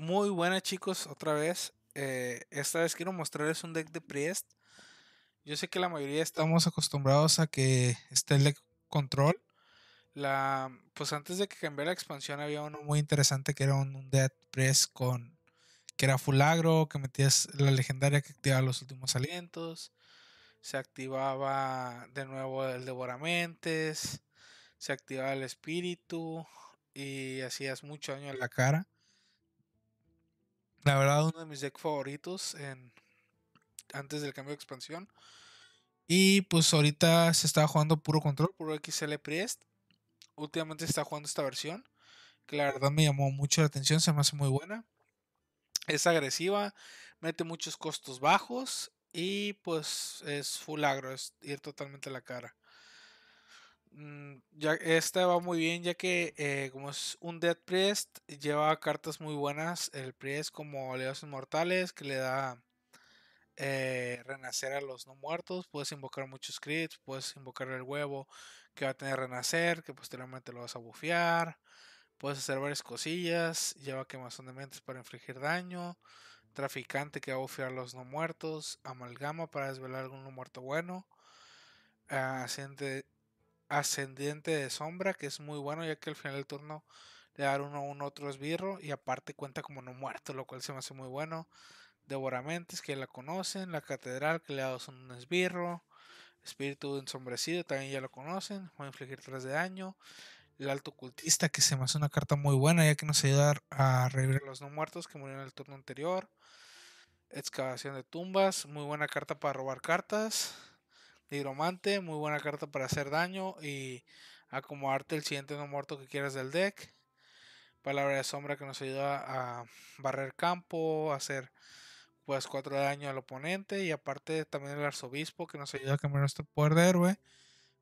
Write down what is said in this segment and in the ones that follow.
muy buenas chicos, otra vez. Eh, esta vez quiero mostrarles un deck de Priest. Yo sé que la mayoría estamos acostumbrados a que esté el deck control. La, pues antes de que cambiara la expansión había uno muy interesante que era un, deck Dead Priest con que era Fulagro, que metías la legendaria que activaba los últimos alientos, se activaba de nuevo el devoramentes, se activaba el espíritu y hacías mucho daño en la cara. La verdad, uno de mis decks favoritos en, antes del cambio de expansión. Y pues ahorita se está jugando puro control, puro XL Priest. Últimamente se está jugando esta versión, que la verdad me llamó mucho la atención, se me hace muy buena. Es agresiva, mete muchos costos bajos y pues es full agro, es ir totalmente a la cara. Mm, ya, esta va muy bien ya que eh, como es un Dead Priest, lleva cartas muy buenas. El Priest como aliados Inmortales, que le da eh, renacer a los no muertos. Puedes invocar muchos crits, puedes invocar el huevo que va a tener renacer, que posteriormente lo vas a bufear. Puedes hacer varias cosillas. Lleva quemazón de mentes para infligir daño. Traficante que va a bufear a los no muertos. Amalgama para desvelar algún no muerto bueno. Ah, ascendiente de sombra, que es muy bueno, ya que al final del turno le dar uno a un otro esbirro y aparte cuenta como no muerto, lo cual se me hace muy bueno. Devoramentes, que la conocen, la catedral, que le da un esbirro, espíritu ensombrecido, también ya lo conocen, va a infligir 3 de daño. El alto cultista, que se me hace una carta muy buena, ya que nos ayuda a revivir a los no muertos que murieron en el turno anterior. Excavación de tumbas, muy buena carta para robar cartas. Hidromante, muy buena carta para hacer daño y acomodarte el siguiente no muerto que quieras del deck. Palabra de sombra que nos ayuda a barrer campo, hacer pues 4 de daño al oponente y aparte también el arzobispo que nos ayuda a cambiar nuestro poder de héroe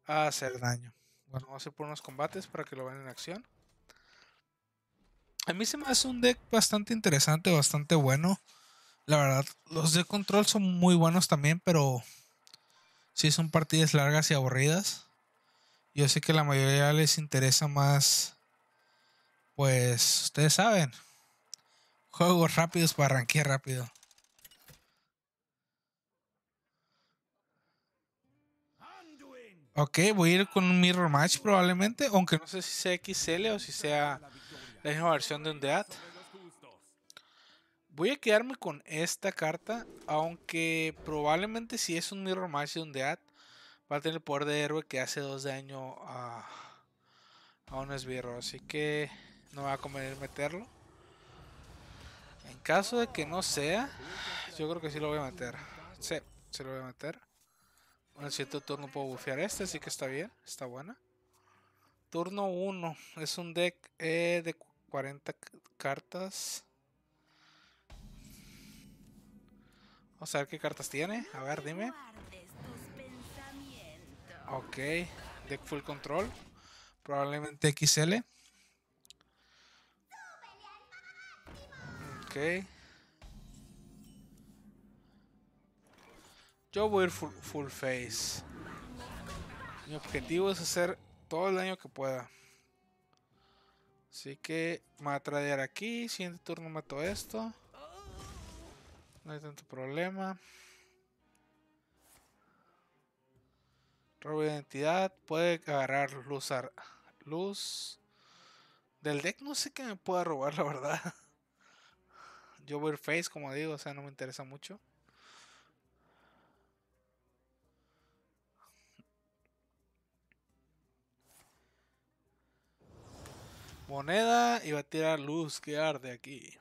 a hacer daño. Bueno, vamos a hacer por unos combates para que lo vean en acción. A mí se me hace un deck bastante interesante, bastante bueno. La verdad, los de control son muy buenos también, pero si son partidas largas y aburridas. Yo sé que la mayoría les interesa más, pues ustedes saben, juegos rápidos para arranquear rápido. Ok, voy a ir con un Mirror Match probablemente, aunque no sé si sea XL o si sea la misma versión de un Voy a quedarme con esta carta, aunque probablemente si es un Mirror Match de un Dead, va a tener el poder de héroe que hace 2 daño a, un esbirro, así que no me va a convenir meterlo. En caso de que no sea, yo creo que sí lo voy a meter. Sí, sí lo voy a meter. En el siguiente turno puedo bufear este, así que está bien, está buena. Turno 1, es un deck eh, de 40 cartas. Vamos a ver qué cartas tiene. A ver, dime. Ok. Deck Full Control. Probablemente XL. Ok. Yo voy a ir full, face. Mi objetivo es hacer todo el daño que pueda. Así que me va a aquí. Siguiente turno mato esto. No hay tanto problema. Robo de identidad. Puede agarrar luz. Luz. Del deck no sé qué me pueda robar, la verdad. Yo voy face, como digo, o sea, no me interesa mucho. Moneda y va a tirar luz que arde aquí.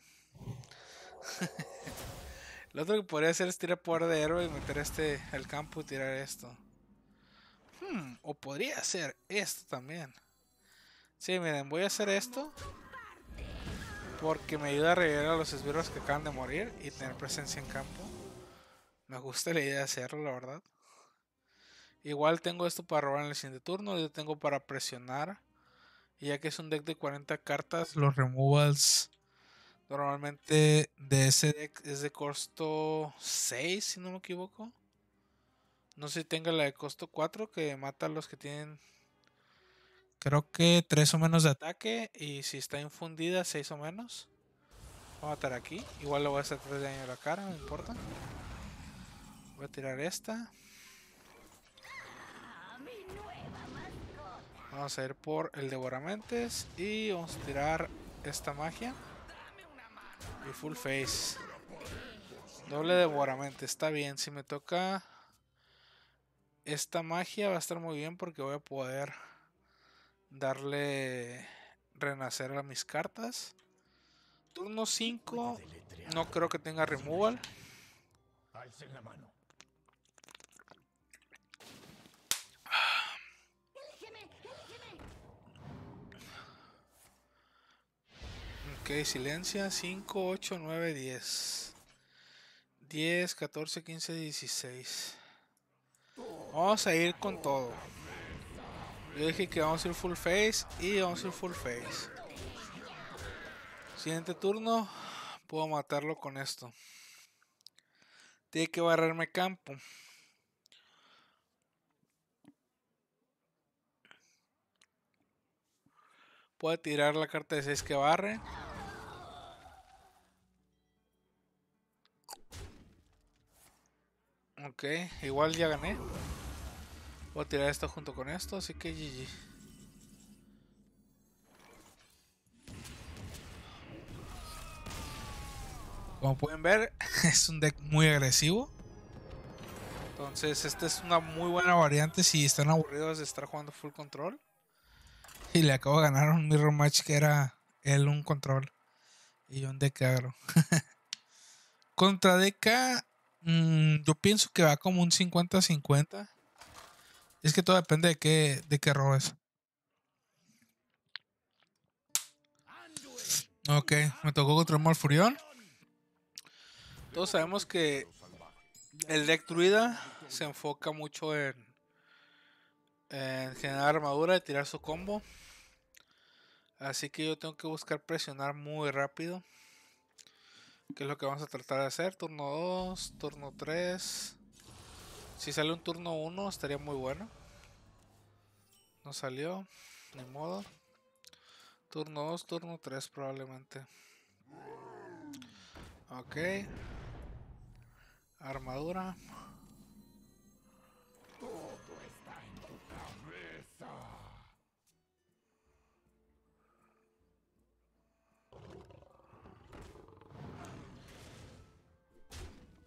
Lo otro que podría hacer es tirar poder de héroe y meter este al campo y tirar esto. Hmm, o podría hacer esto también. Sí, miren, voy a hacer esto. Porque me ayuda a revivir a los esbirros que acaban de morir y tener presencia en campo. Me gusta la idea de hacerlo, la verdad. Igual tengo esto para robar en el siguiente turno. Yo tengo para presionar. Y ya que es un deck de 40 cartas, los removals Normalmente de ese deck es de costo 6, si no me equivoco. No sé si tenga la de costo 4 que mata a los que tienen creo que 3 o menos de ataque y si está infundida 6 o menos. Voy a matar aquí. Igual le voy a hacer 3 daño a la cara, no importa. Voy a tirar esta. Vamos a ir por el devoramentes y vamos a tirar esta magia full face. Doble devoramente, está bien. Si me toca esta magia va a estar muy bien porque voy a poder darle renacer a mis cartas. Turno 5, no creo que tenga removal. Ok, silencia 5, 8, 9, 10. 10, 14, 15, 16. Vamos a ir con todo. Yo dije que vamos a ir full face y vamos a ir full face. Siguiente turno, puedo matarlo con esto. Tiene que barrerme campo. Puede tirar la carta de 6 que barre. Ok, igual ya gané. Voy a tirar esto junto con esto, así que GG. Como pueden ver, es un deck muy agresivo. Entonces, esta es una muy buena variante si están aburridos de estar jugando full control. Y le acabo de ganar un mirror match que era él un control y un deck agro. Contra DK Mm, yo pienso que va como un 50-50. Es que todo depende de qué, de qué robes. Ok, me tocó contra furión Todos sabemos que el deck se enfoca mucho en, en generar armadura y tirar su combo. Así que yo tengo que buscar presionar muy rápido. Que es lo que vamos a tratar de hacer. Turno 2, turno 3. Si sale un turno 1 estaría muy bueno. No salió, ni modo. Turno 2, turno 3 probablemente. Ok. Armadura.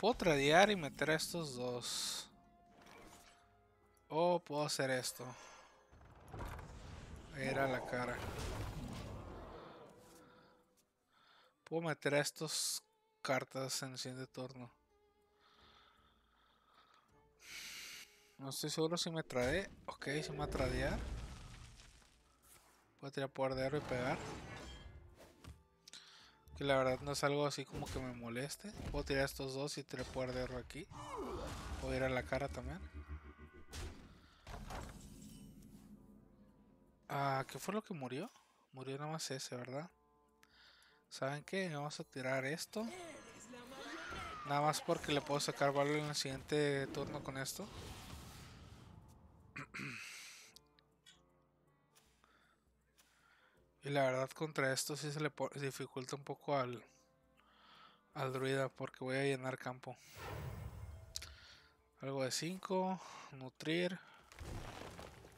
Puedo tradear y meter estos dos. O puedo hacer esto. Era la cara. Puedo meter estos cartas en el siguiente turno. No estoy seguro si me trae. Ok, si me va a tradear. Puedo tirar poder de y pegar. Que la verdad no es algo así como que me moleste. Puedo tirar estos dos y poder de aquí. Puedo ir a la cara también. Ah, ¿qué fue lo que murió? Murió nada más ese, ¿verdad? ¿Saben qué? Vamos a tirar esto. Nada más porque le puedo sacar valor en el siguiente turno con esto. la verdad contra esto sí se le dificulta un poco al, al druida porque voy a llenar campo. Algo de 5, nutrir.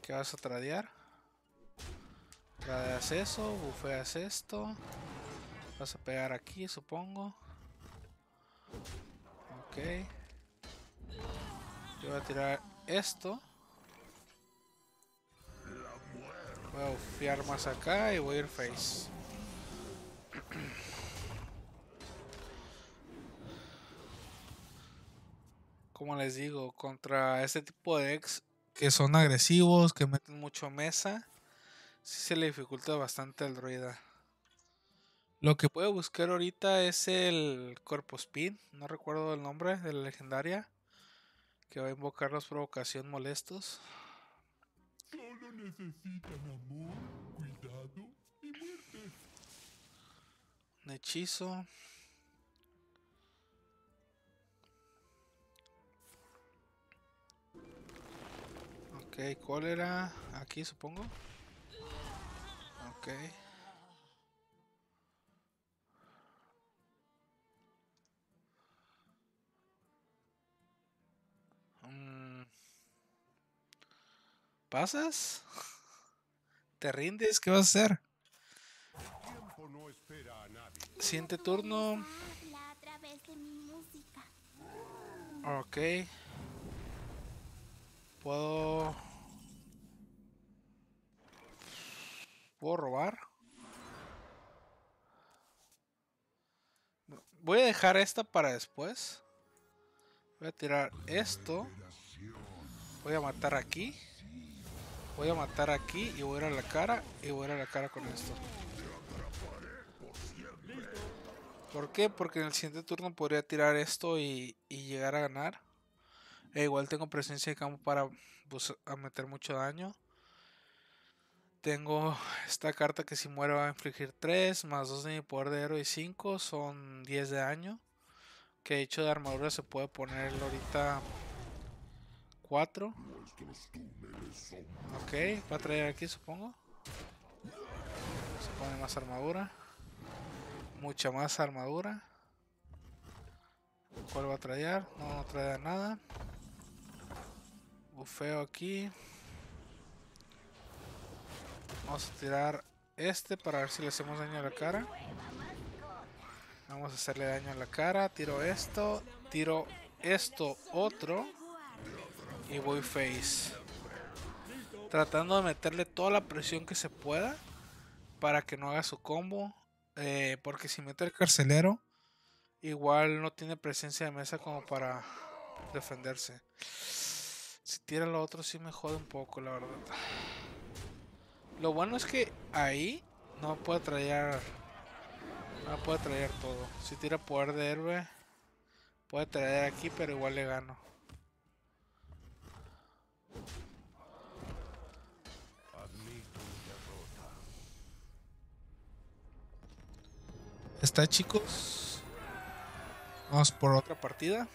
¿Qué vas a tradear? Tradeas eso, bufeas esto. Vas a pegar aquí, supongo. Ok. Yo voy a tirar esto. Voy a ufiar más acá y voy a ir face. Como les digo, contra este tipo de ex que son agresivos, que meten mucho mesa, sí se le dificulta bastante al druida. Lo que puedo buscar ahorita es el cuerpo Spin, no recuerdo el nombre de la legendaria, que va a invocar los provocación molestos necesitan amor, cuidado y muerte. Un hechizo. Ok, cólera. Aquí supongo. Okay. pasas? ¿Te rindes? ¿Qué vas a hacer? Siguiente turno. Ok. Puedo... ¿Puedo robar? Voy a dejar esta para después. Voy a tirar esto. Voy a matar aquí. Voy a matar aquí y voy a ir a la cara y voy a ir a la cara con esto. ¿Por qué? Porque en el siguiente turno podría tirar esto y, llegar a ganar. E igual tengo presencia de campo para pues, meter mucho daño. Tengo esta carta que si muere va a infligir 3, más 2 de mi poder de héroe y 5, son 10 de daño. Que de hecho de armadura se puede poner ahorita 4. Ok, va a traer aquí supongo. Se pone más armadura. Mucha más armadura. ¿Cuál va a traer? No, no trae nada. Bufeo aquí. Vamos a tirar este para ver si le hacemos daño a la cara. Vamos a hacerle daño a la cara. Tiro esto. Tiro esto otro y voy face. Tratando de meterle toda la presión que se pueda para que no haga su combo. Eh, porque si mete el carcelero, igual no tiene presencia de mesa como para defenderse. Si tira lo otro sí me jode un poco, la verdad. Lo bueno es que ahí no puede traer... No puede traer todo. Si tira poder de héroe, puede traer aquí, pero igual le gano. está chicos. Vamos por otra partida.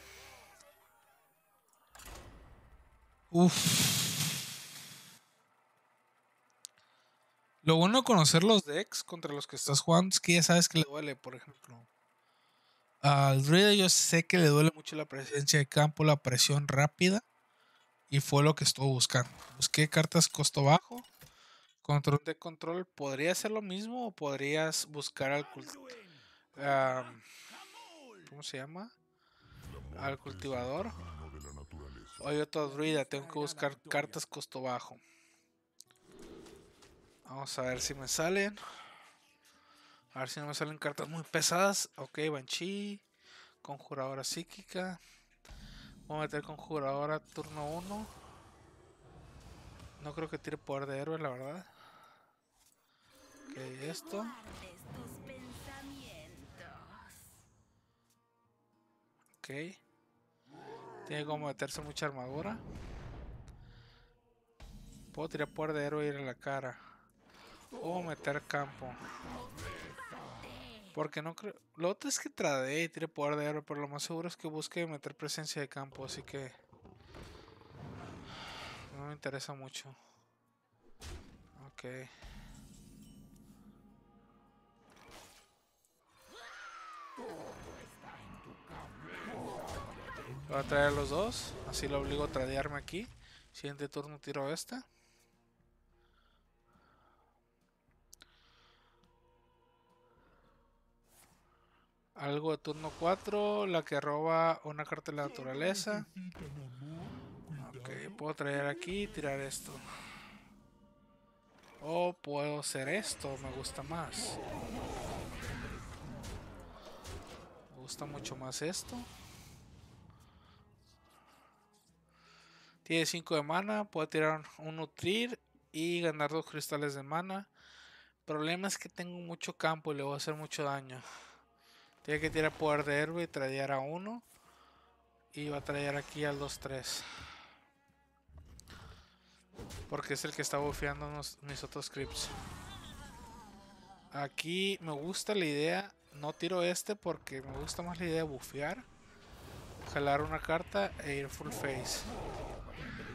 Uff Lo bueno conocer los decks contra los que estás jugando es que ya sabes que le duele, por ejemplo. Al Druida yo sé que le duele mucho la presencia de campo, la presión rápida. Y fue lo que estuvo buscando. Busqué cartas costo bajo. Control de control. Podría ser lo mismo o podrías buscar al, ¿Cómo se llama? Al cultivador. Hoy otro druida, tengo que buscar cartas costo bajo. Vamos a ver si me salen. A ver si no me salen cartas muy pesadas. Ok, Banshee. Conjuradora psíquica. Voy a meter conjuradora turno 1. No creo que tire poder de héroe, la verdad. Ok, esto. Tiene como meterse mucha armadura. Puedo tirar poder de héroe y ir la cara. O meter campo. Porque no creo. Lo otro es que trade y tire poder de héroe, pero lo más seguro es que busque meter presencia de campo, así que. No me interesa mucho. Ok voy a traer los dos. Así lo obligo a tradearme aquí. Siguiente turno tiro esta. Algo de turno 4, la que roba una carta de la naturaleza. Ok, puedo traer aquí y tirar esto. O puedo hacer esto, me gusta más. Me gusta mucho más esto. Tiene 5 de mana, puede tirar un nutrir y ganar dos cristales de mana. Problema es que tengo mucho campo y le voy a hacer mucho daño. Tiene que tirar poder de héroe y tradear a uno. Y va a traer aquí al 2-3. Porque es el que está bufeando mis otros creeps. Aquí me gusta la idea. No tiro este porque me gusta más la idea de bufear. Jalar una carta e ir full face.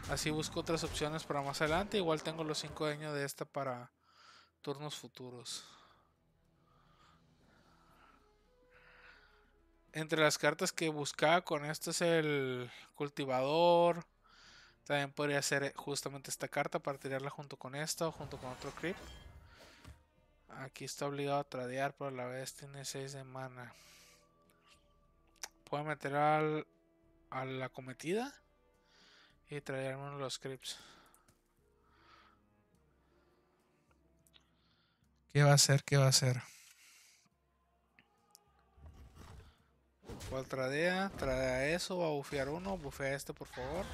Así busco otras opciones para más adelante. Igual tengo los 5 años de esta para turnos futuros. Entre las cartas que buscaba con esto es el cultivador. También podría ser justamente esta carta para tirarla junto con esta o junto con otro creep. Aquí está obligado a tradear, pero a la vez tiene 6 de mana. Puedo meter al, a la cometida y de los scripts. ¿Qué va a hacer? ¿Qué va a hacer? ¿Cuál tradea? Tradea eso, va a bufear uno, bufea este por favor.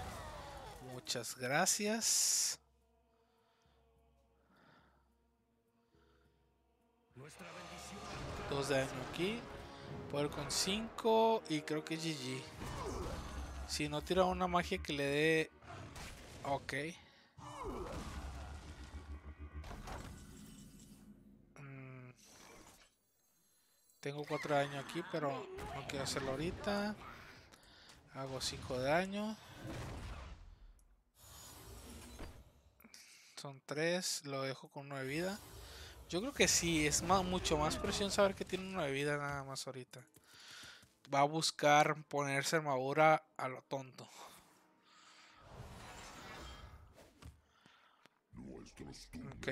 Muchas gracias. Dos de daño aquí. Poder con 5 y creo que GG. Si no tira una magia que le dé... Ok. Mm. Tengo 4 de daño aquí, pero no quiero hacerlo ahorita. Hago 5 de daño. Son 3, lo dejo con 9 de vida. Yo creo que sí, es mucho más presión saber que tiene 9 de vida nada más ahorita va a buscar ponerse armadura a lo tonto. Ok.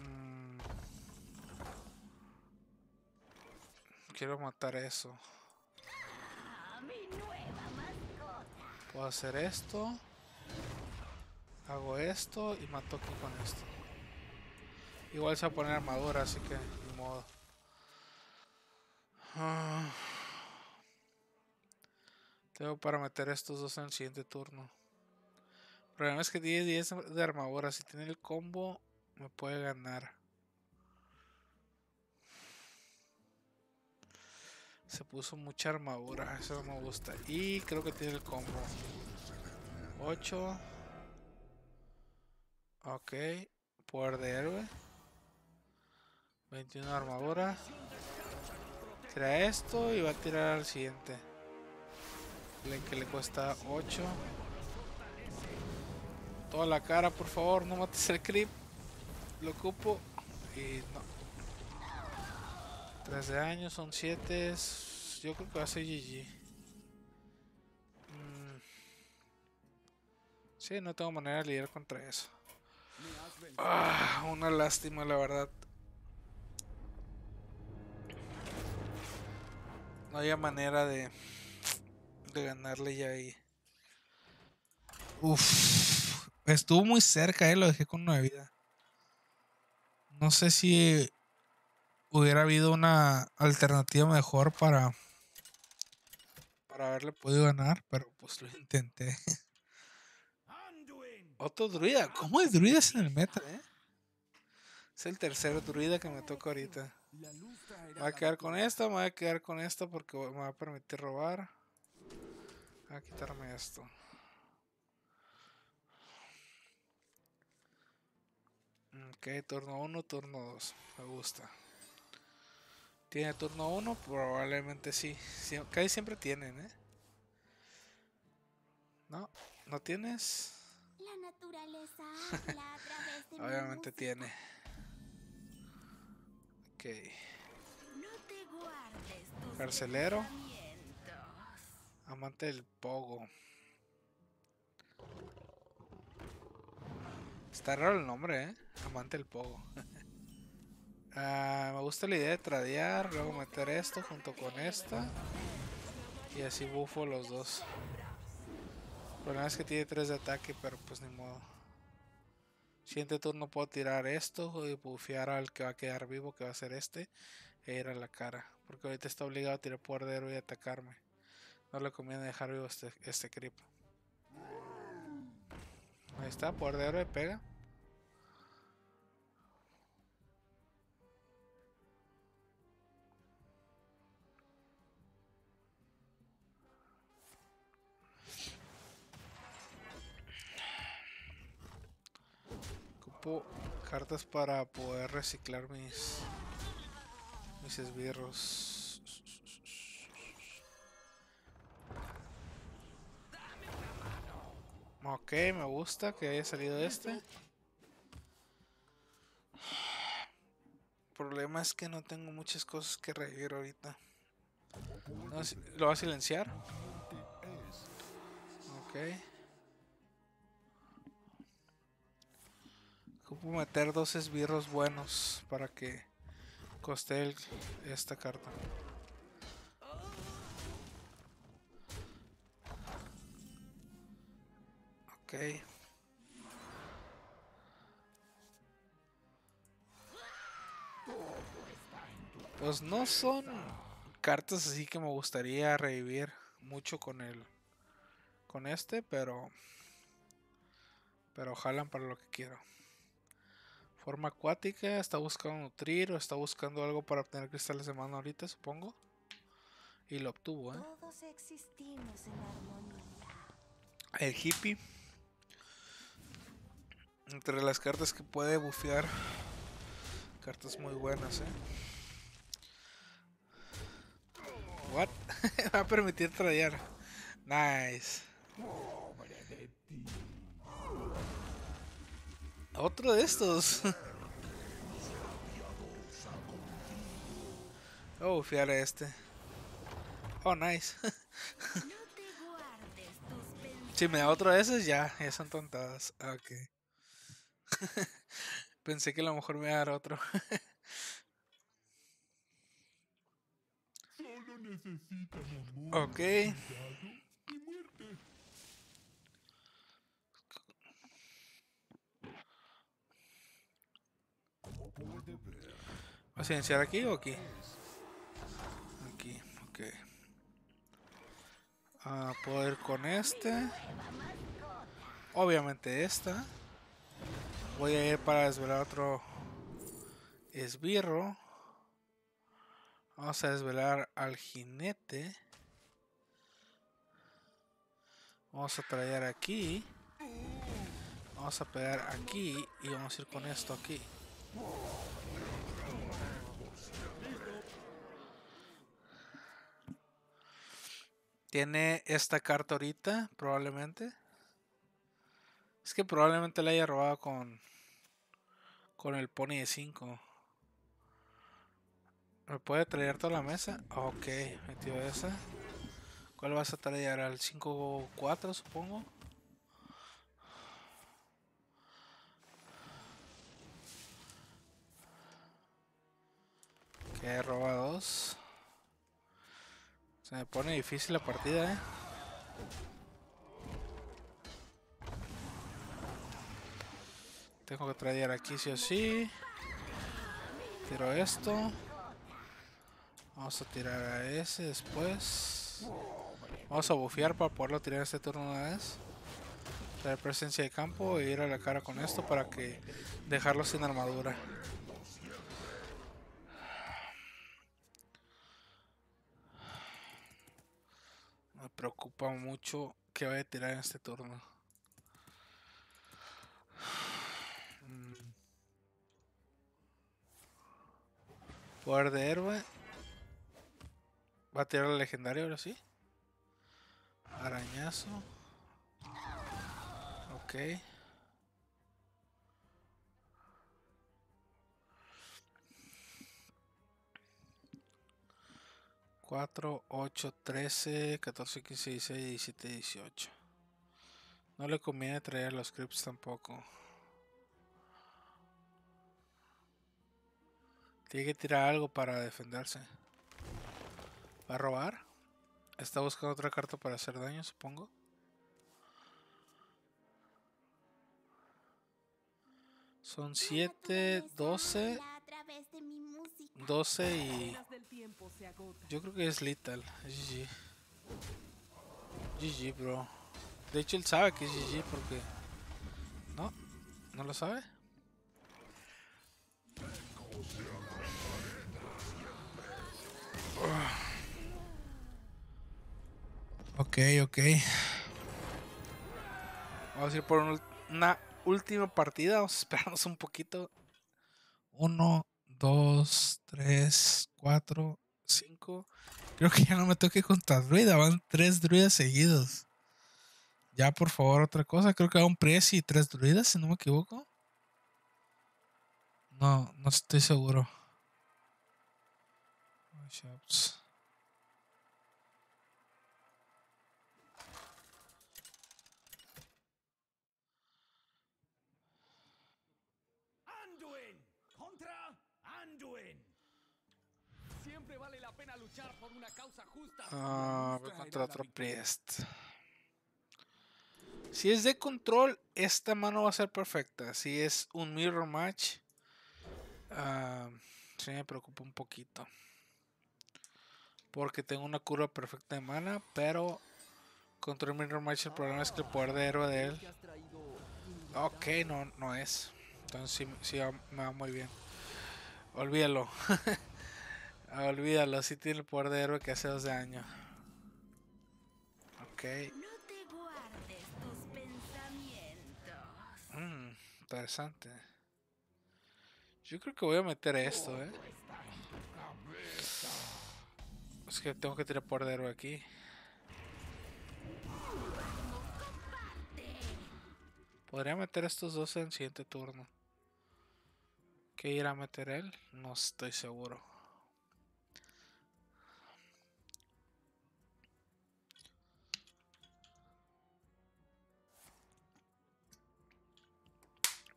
Mm. Quiero matar eso. Puedo hacer esto. Hago esto y mato aquí con esto. Igual se va a poner armadura, así que ni modo. Ah. Tengo para meter estos dos en el siguiente turno. El problema es que tiene 10 de armadura. Si tiene el combo, me puede ganar. Se puso mucha armadura, eso no me gusta. Y creo que tiene el combo. 8. Ok. Poder de héroe. 21 armadura. Tira esto y va a tirar al siguiente. El que le cuesta 8. Toda la cara, por favor, no mates el creep. Lo ocupo y no. 3 de daño, son 7. Yo creo que va a ser GG. Mm. Sí, no tengo manera de lidiar contra eso. Ah, una lástima, la verdad. no había manera de, de ganarle ya ahí. Uf, estuvo muy cerca, eh, lo dejé con una vida. No sé si hubiera habido una alternativa mejor para para haberle podido ganar, pero pues lo intenté. Otro druida, ¿cómo hay druidas en el meta, eh? Es el tercer druida que me toca ahorita voy a quedar con esto, voy a quedar con esto porque me va a permitir robar. Voy a quitarme esto. Ok, turno 1, turno 2. Me gusta. ¿Tiene turno 1? Probablemente sí. Sie casi siempre tienen, ¿eh? ¿No? ¿No tienes? La naturaleza Obviamente tiene. Ok. Carcelero. Amante del pogo. Está raro el nombre, ¿eh? Amante del pogo. Ah, me gusta la idea de tradear, luego meter esto junto con esta. Y así bufo los dos. El problema es que tiene 3 de ataque, pero pues ni modo. Siguiente turno puedo tirar esto y bufear al que va a quedar vivo, que va a ser este ir a la cara, porque ahorita está obligado a tirar por héroe y atacarme. No le conviene dejar vivo este, este creep. Ahí está, poder de héroe, pega. Ocupo cartas para poder reciclar mis mis esbirros. Ok, me gusta que haya salido este. problema es que no tengo muchas cosas que revivir ahorita. ¿Lo va a silenciar? Ok. Puedo meter dos esbirros buenos para que Costel esta carta. Ok. Pues no son cartas así que me gustaría revivir mucho con el con este, pero pero jalan para lo que quiero forma acuática, está buscando nutrir o está buscando algo para obtener cristales de mano ahorita, supongo. Y lo obtuvo, ¿eh? El hippie. Entre las cartas que puede bufear. Cartas muy buenas, ¿eh? What? Va a permitir tradear. Nice. Otro de estos. oh, fiar a este. Oh, nice. si me da otro de esos, ya, ya son tontadas. Ah, ok. Pensé que a lo mejor me iba a dar otro. ok. ¿Va a iniciar aquí o aquí? Aquí, ok. A ah, puedo ir con este. Obviamente esta. Voy a ir para desvelar otro esbirro. Vamos a desvelar al jinete. Vamos a traer aquí. Vamos a pegar aquí y vamos a ir con esto aquí. Tiene esta carta ahorita, probablemente. Es que probablemente la haya robado con. Con el pony de 5. ¿Me puede traer toda la mesa? Ok, metió esa. ¿Cuál vas a traer? Al 5-4, supongo. robados Se me pone difícil la partida, eh. Tengo que traer aquí sí o sí. Tiro esto. Vamos a tirar a ese después. Vamos a bufear para poderlo tirar este turno una vez. Traer presencia de campo e ir a la cara con esto para que dejarlo sin armadura. preocupa mucho Que va a tirar en este turno. Mm. Poder de héroe. Va a tirar el legendario ahora sí. Arañazo. Ok. 4, 8, 13, 14, 15, 16, 17, 18. No le conviene traer los scripts tampoco. Tiene que tirar algo para defenderse. ¿Va a robar? Está buscando otra carta para hacer daño, supongo. Son 7, 12. 12 y yo creo que es Lethal. GG. GG, bro. De hecho, él sabe que es GG porque... ¿No? ¿No lo sabe? Ok, ok. Vamos a ir por una última partida. Vamos a esperarnos un poquito. Uno, dos, tres, cuatro, 5. Creo que ya no me toque contra druida. Van 3 druidas seguidos. Ya, por favor, otra cosa. Creo que va un Prezi y tres druidas, si no me equivoco. No, no estoy seguro. Ah, voy contra otro Priest. Si es de control, esta mano va a ser perfecta. Si es un mirror match, ah, se me preocupa un poquito. Porque tengo una curva perfecta de mana, pero contra el mirror match el problema es que el poder de héroe de él... Ok, no, no es. Entonces si me va muy bien. Olvídalo. olvídalo, si tiene el poder de héroe que hace dos de daño. Ok. Mm, interesante. Yo creo que voy a meter esto, eh. Es que tengo que tirar poder de héroe aquí. Podría meter estos dos en el siguiente turno. ¿Qué irá a meter él? No estoy seguro.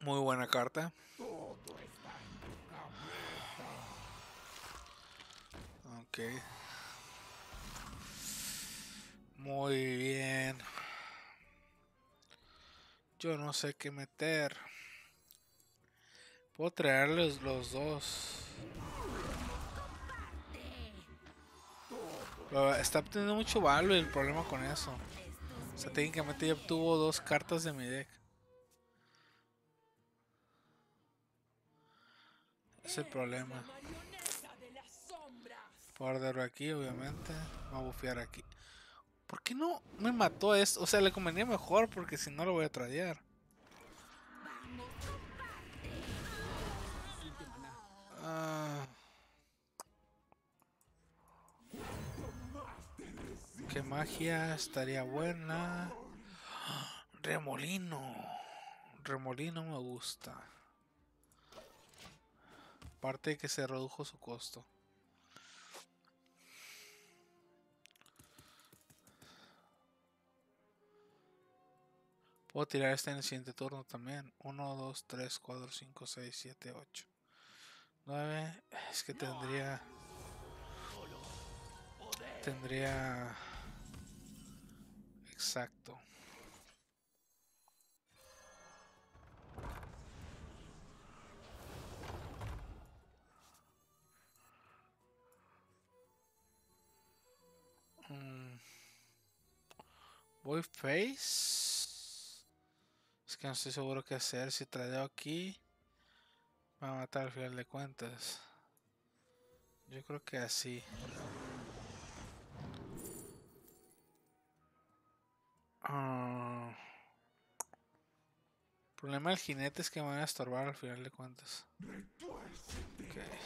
Muy buena carta. Ok. Muy bien. Yo no sé qué meter. Puedo traerles los dos. está obteniendo mucho valor el problema con eso. O sea, técnicamente ya obtuvo dos cartas de mi deck. Es el problema. Guardarlo aquí, obviamente. Vamos a bufear aquí. ¿Por qué no me mató esto? O sea, le convenía mejor porque si no lo voy a tradear. Ah. ¿Qué magia estaría buena? ¡Ah! Remolino. Remolino me gusta aparte de que se redujo su costo. Puedo tirar este en el siguiente turno también. 1, 2, 3, 4, 5, 6, 7, 8. 9. Es que tendría... Tendría... Exacto. Mm. Voy face. Es que no estoy seguro qué hacer. Si tradeo aquí, va a matar al final de cuentas. Yo creo que así. Ah. El problema del jinete es que me van a estorbar al final de cuentas. Okay.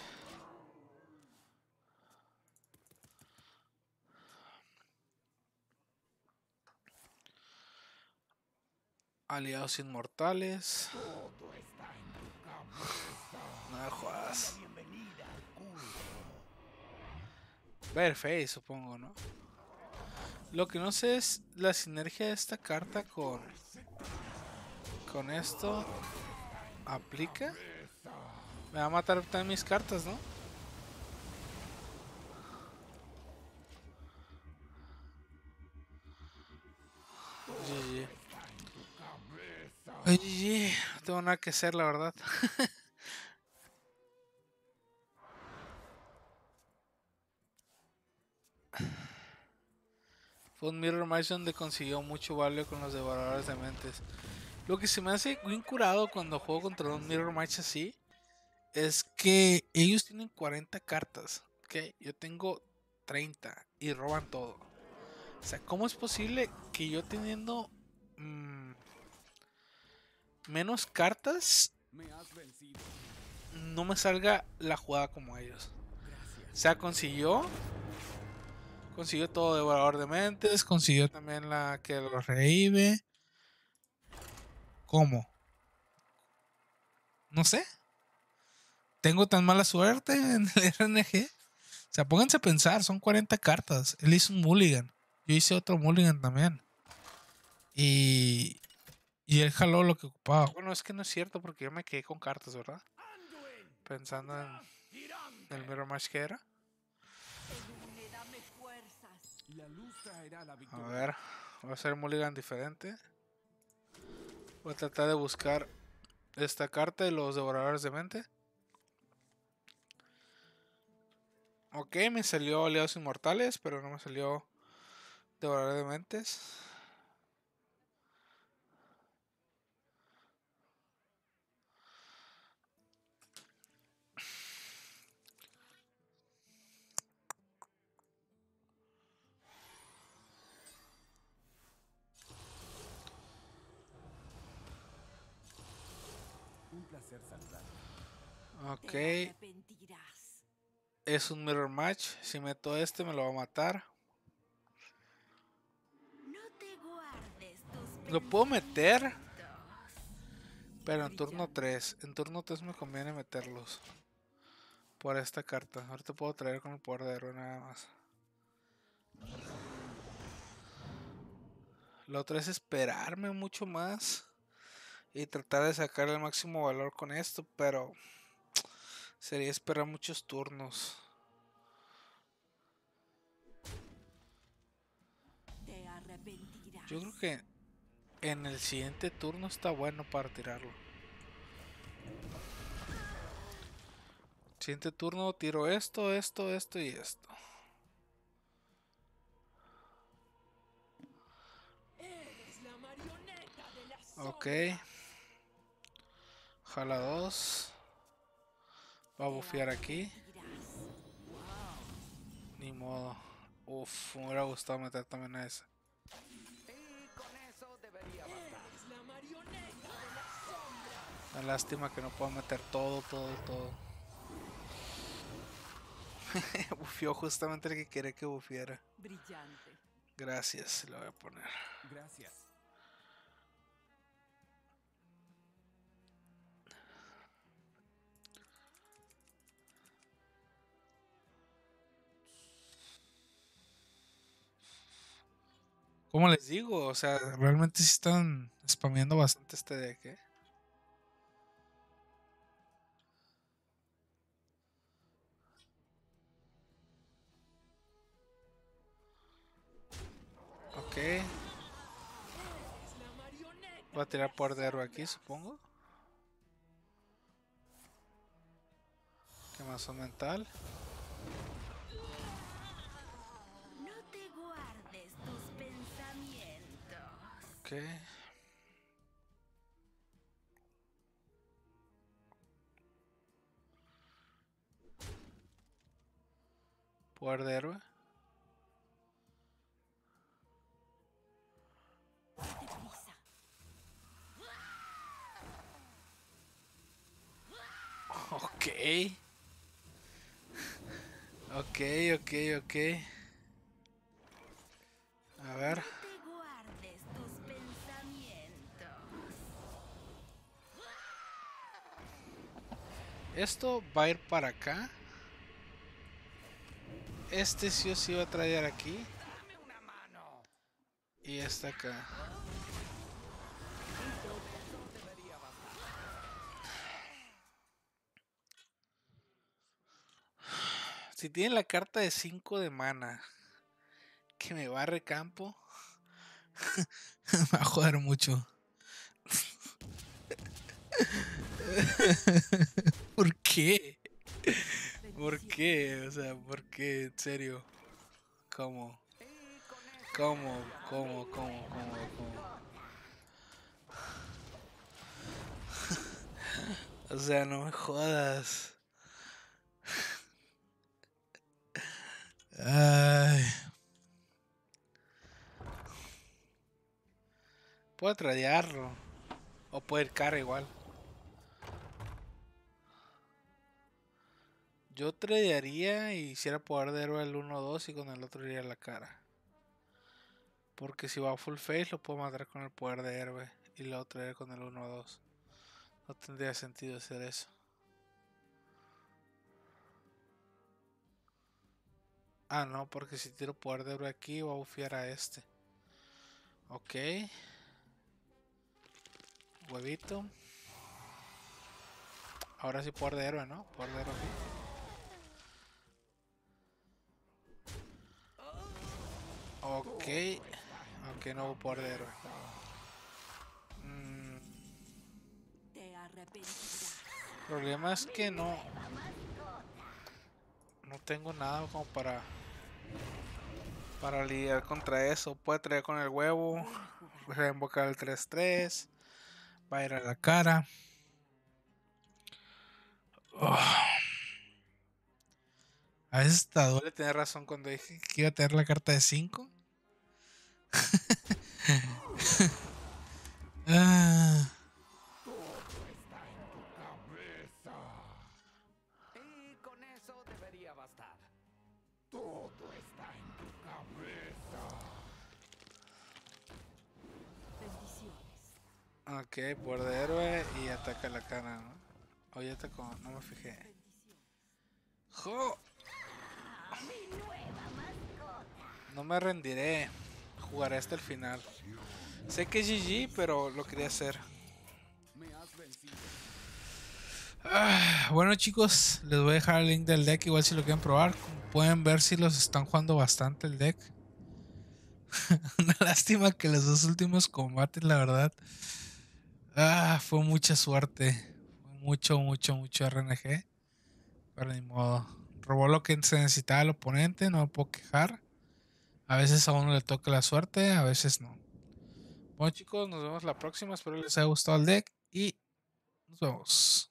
Aliados Inmortales. Todo está supongo, ¿no? Lo que no sé es la sinergia de esta carta con. Con esto. ¿Aplica? Me va a matar también mis cartas, ¿no? Oye, no tengo nada que hacer, la verdad. Fue un Mirror Match donde consiguió mucho valor con los devoradores de mentes. Lo que se me hace bien curado cuando juego contra un Mirror Match así es que ellos tienen 40 cartas, Yo tengo 30 y roban todo. O sea, ¿cómo es posible que yo teniendo mm, menos cartas no me salga la jugada como ellos. O sea, consiguió. Consiguió todo Devorador de Mentes. Consiguió también la que lo reíbe. ¿Cómo? No sé. Tengo tan mala suerte en el RNG. O sea, pónganse a pensar, son 40 cartas. Él hizo un mulligan. Yo hice otro mulligan también. Y y él jaló lo que ocupaba. Bueno, es que no es cierto porque yo me quedé con cartas, ¿verdad? Pensando en, el mirror match que era. A ver, voy a hacer mulligan diferente. Voy a tratar de buscar esta carta de los devoradores de mente. Ok, me salió aliados inmortales, pero no me salió devoradores de mentes. Ok. Es un mirror match. Si meto este me lo va a matar. Lo puedo meter. Pero en turno 3. En turno 3 me conviene meterlos. Por esta carta. Ahorita puedo traer con el poder de héroe nada más. Lo otro es esperarme mucho más. Y tratar de sacar el máximo valor con esto. Pero Sería esperar muchos turnos. Yo creo que en el siguiente turno está bueno para tirarlo. Siguiente turno tiro esto, esto, esto y esto. ok. Jala dos. Va a bufear aquí. Ni modo. Uf, me hubiera gustado meter también a esa Una lástima que no puedo meter todo, todo, todo. Bufió justamente el que quería que bufiera. Brillante. Gracias, lo voy a poner. Gracias. ¿Cómo les digo? O sea, realmente sí están spameando bastante este de qué. Ok. Va a tirar por de aquí, supongo. ¿Qué más mental? Ok. Poder de Okay, okay, Ok, ok, A ver. Esto va a ir para acá. Este sí o sí va a traer aquí. Y esta acá. Si tiene la carta de 5 de mana que me barre campo, me va a joder mucho. ¿Por qué? ¿Por qué? O sea, ¿por qué? En serio. ¿Cómo? ¿Cómo? ¿Cómo? ¿Cómo? ¿Cómo? o sea, no me jodas. Ay. Puedo tradearlo. O puede ir cara igual. Yo tradearía y hiciera poder de héroe el 1-2 y con el otro iría a la cara. Porque si va a full face lo puedo matar con el poder de héroe y lo traer con el 1-2. No tendría sentido hacer eso. Ah, no, porque si tiro poder de héroe aquí va a bufiar a este. Ok. Huevito. Ahora sí poder de héroe, ¿no? Poder de héroe aquí. Ok. Aunque okay, no poder. héroe El mm. problema es que no. No tengo nada como para. Para lidiar contra eso. Puede traer con el huevo. Reinvocar el 3-3. Va a ir a la cara. Ah. A veces hasta duele tener razón cuando dije que iba a tener la carta de 5. Todo está en tu cabeza. Y con eso debería bastar. Todo está en tu cabeza. Bendiciones. Ok, por de héroe y ataca la cara. Oye, ya te conoce, no me fijé. ¡Jo! ¡Mi nueva mascota! No me rendiré jugaré hasta el final. Sé que es GG, pero lo quería hacer. Ah, bueno chicos, les voy a dejar el link del deck igual si lo quieren probar. pueden ver si los están jugando bastante el deck. Una lástima que los dos últimos combates, la verdad. Ah, fue mucha suerte. mucho, mucho, mucho RNG. Pero ni modo. Robó lo que se necesitaba el oponente, no me puedo quejar. A veces a uno le toca la suerte, a veces no. Bueno chicos, nos vemos la próxima. Espero les haya gustado el deck y nos vemos.